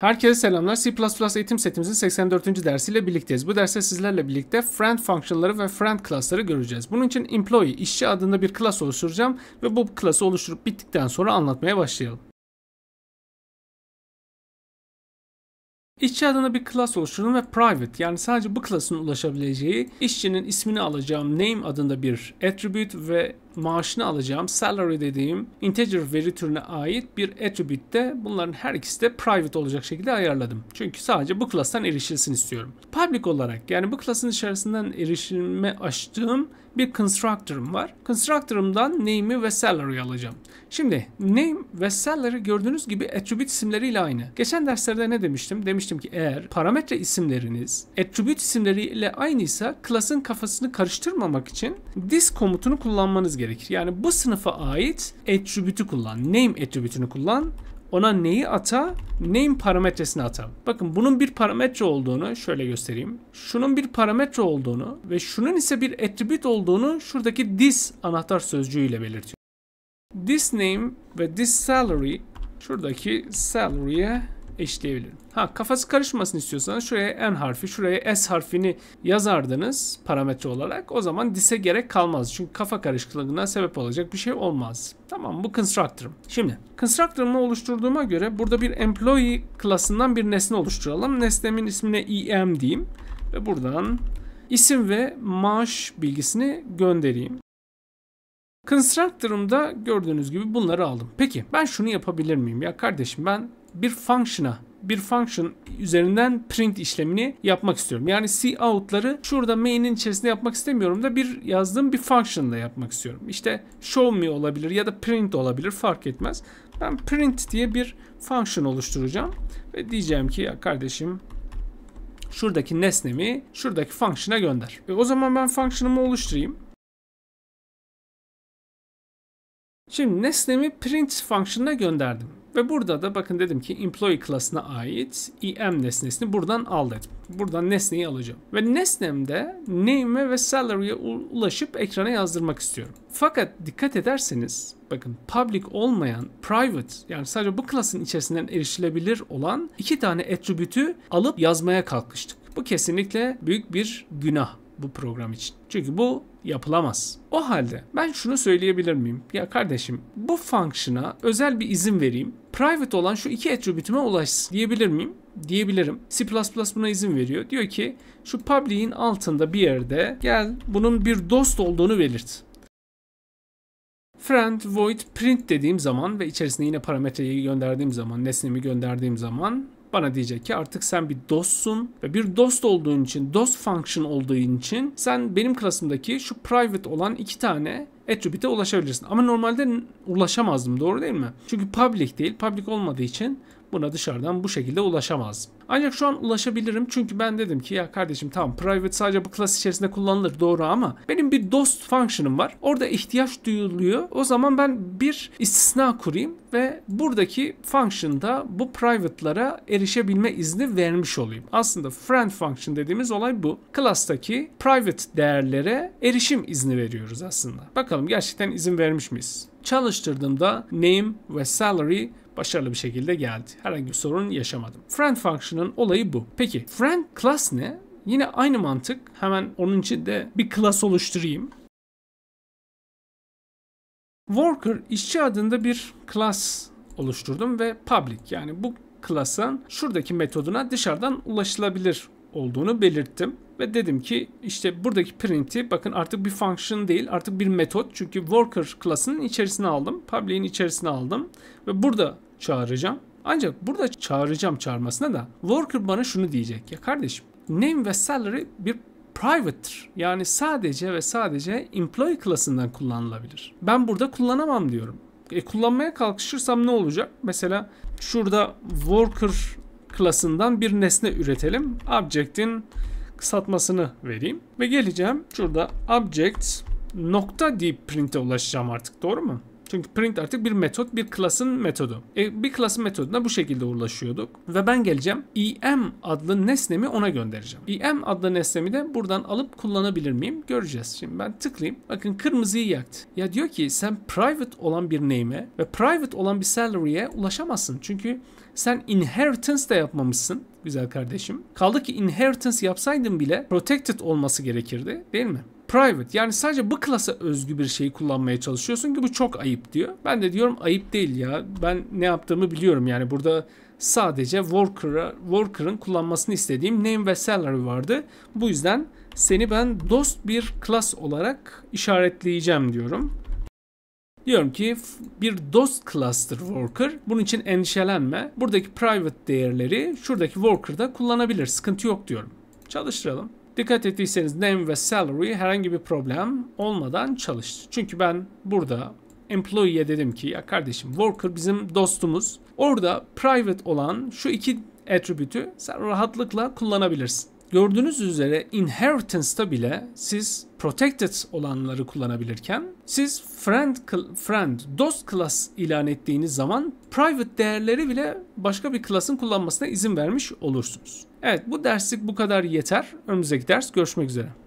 Herkese selamlar. C++ eğitim setimizin 84. dersiyle birlikteyiz. Bu derste sizlerle birlikte friend fonksiyonları ve friend klasları göreceğiz. Bunun için employee, işçi adında bir klas oluşturacağım ve bu klası oluşturup bittikten sonra anlatmaya başlayalım. İşçi adına bir klas oluşturdum ve private yani sadece bu klasın ulaşabileceği işçinin ismini alacağım name adında bir attribute ve maaşını alacağım salary dediğim integer veri türüne ait bir attribute de, bunların her ikisi de private olacak şekilde ayarladım. Çünkü sadece bu class'tan erişilsin istiyorum. Public olarak yani bu class'ın içerisinden erişilme açtığım bir constructor'ım var. Constructor'ımdan name'i ve salary'i alacağım. Şimdi name ve salary gördüğünüz gibi attribute isimleriyle aynı. Geçen derslerde ne demiştim? Demiştim ki eğer parametre isimleriniz attribute isimleriyle aynıysa class'ın kafasını karıştırmamak için this komutunu kullanmanız gerekiyor gerekir. Yani bu sınıfa ait attribute'ü kullan. Name attribute'ünü kullan. Ona neyi ata? Name parametresini ata. Bakın bunun bir parametre olduğunu şöyle göstereyim. Şunun bir parametre olduğunu ve şunun ise bir attribute olduğunu şuradaki this anahtar sözcüğüyle belirtiyor. This name ve this salary şuradaki salary'e eşitleyebilirim. Ha kafası karışmasın istiyorsanız şuraya N harfi, şuraya S harfini yazardınız parametre olarak. O zaman dis'e gerek kalmaz. Çünkü kafa karışıklığına sebep olacak bir şey olmaz. Tamam bu constructor'ım. Şimdi constructor'ımı oluşturduğuma göre burada bir employee klasından bir nesne oluşturalım. Nesnemin ismine em diyeyim ve buradan isim ve maaş bilgisini göndereyim. Constructor'ımda gördüğünüz gibi bunları aldım. Peki ben şunu yapabilir miyim? Ya kardeşim ben bir function'a bir function üzerinden print işlemini yapmak istiyorum. Yani c outları şurada main'in içerisinde yapmak istemiyorum da bir yazdığım bir function'da yapmak istiyorum. İşte show me olabilir ya da print olabilir fark etmez. Ben print diye bir function oluşturacağım ve diyeceğim ki ya kardeşim şuradaki nesnemi şuradaki function'a gönder. E o zaman ben function'ımı oluşturayım. Şimdi nesnemi print function'ına gönderdim. Ve burada da bakın dedim ki employee klasına ait em nesnesini buradan al dedim. Buradan nesneyi alacağım. Ve nesnemde name'e ve salary'e ulaşıp ekrana yazdırmak istiyorum. Fakat dikkat ederseniz bakın public olmayan private yani sadece bu klasın içerisinden erişilebilir olan iki tane attribute'ü alıp yazmaya kalkıştık. Bu kesinlikle büyük bir günah bu program için. Çünkü bu yapılamaz. O halde ben şunu söyleyebilir miyim? Ya kardeşim bu function'a özel bir izin vereyim. Private olan şu iki attribute'üme ulaşsın diyebilir miyim? Diyebilirim. C++ buna izin veriyor. Diyor ki şu public'in altında bir yerde gel bunun bir dost olduğunu belirt friend void print dediğim zaman ve içerisinde yine parametreyi gönderdiğim zaman, nesnemi gönderdiğim zaman bana diyecek ki artık sen bir dostsun ve bir dost olduğun için, dost function olduğun için sen benim klasımdaki şu private olan iki tane attribute'e ulaşabilirsin. Ama normalde ulaşamazdım doğru değil mi? Çünkü public değil. Public olmadığı için buna dışarıdan bu şekilde ulaşamaz. Ancak şu an ulaşabilirim çünkü ben dedim ki ya kardeşim tamam private sadece bu klas içerisinde kullanılır doğru ama benim bir dost function'ım var. Orada ihtiyaç duyuluyor. O zaman ben bir istisna kurayım ve buradaki function'da bu private'lara erişebilme izni vermiş olayım. Aslında friend function dediğimiz olay bu. Class'taki private değerlere erişim izni veriyoruz aslında. Bakalım gerçekten izin vermiş miyiz? çalıştırdığımda name ve salary başarılı bir şekilde geldi. Herhangi bir sorun yaşamadım. Friend function'ın olayı bu. Peki friend class ne? Yine aynı mantık. Hemen onun için de bir class oluşturayım. Worker işçi adında bir class oluşturdum ve public yani bu class'ın şuradaki metoduna dışarıdan ulaşılabilir olduğunu belirttim. Ve dedim ki işte buradaki print'i bakın artık bir function değil artık bir metot. Çünkü worker class'ının içerisine aldım. Public'in içerisine aldım. Ve burada çağıracağım. Ancak burada çağıracağım çağırmasına da worker bana şunu diyecek. Ya kardeşim name ve salary bir private'tır. Yani sadece ve sadece employee klasından kullanılabilir. Ben burada kullanamam diyorum. E, kullanmaya kalkışırsam ne olacak? Mesela şurada worker klasından bir nesne üretelim. Object'in kısaltmasını vereyim. Ve geleceğim şurada object nokta deep print'e ulaşacağım artık doğru mu? Çünkü print artık bir metot, bir klasın metodu. E, bir klasın metoduna bu şekilde ulaşıyorduk. Ve ben geleceğim em adlı nesnemi ona göndereceğim. em adlı nesnemi de buradan alıp kullanabilir miyim? Göreceğiz. Şimdi ben tıklayayım. Bakın kırmızıyı yaktı. Ya diyor ki sen private olan bir name'e ve private olan bir salary'e ulaşamazsın. Çünkü sen inheritance de yapmamışsın güzel kardeşim. Kaldı ki inheritance yapsaydım bile protected olması gerekirdi değil mi? private yani sadece bu klasa özgü bir şeyi kullanmaya çalışıyorsun ki bu çok ayıp diyor. Ben de diyorum ayıp değil ya. Ben ne yaptığımı biliyorum yani burada sadece worker'a worker'ın kullanmasını istediğim name ve salary vardı. Bu yüzden seni ben dost bir klas olarak işaretleyeceğim diyorum. Diyorum ki bir dost cluster worker. Bunun için endişelenme. Buradaki private değerleri şuradaki worker'da kullanabilir. Sıkıntı yok diyorum. Çalıştıralım. Dikkat ettiyseniz name ve salary herhangi bir problem olmadan çalıştı. Çünkü ben burada employee'ye dedim ki ya kardeşim worker bizim dostumuz. Orada private olan şu iki attribute'ü sen rahatlıkla kullanabilirsin. Gördüğünüz üzere inheritance'ta bile siz protected olanları kullanabilirken siz friend friend dost class ilan ettiğiniz zaman private değerleri bile başka bir class'ın kullanmasına izin vermiş olursunuz. Evet bu derslik bu kadar yeter. Önümüzdeki ders görüşmek üzere.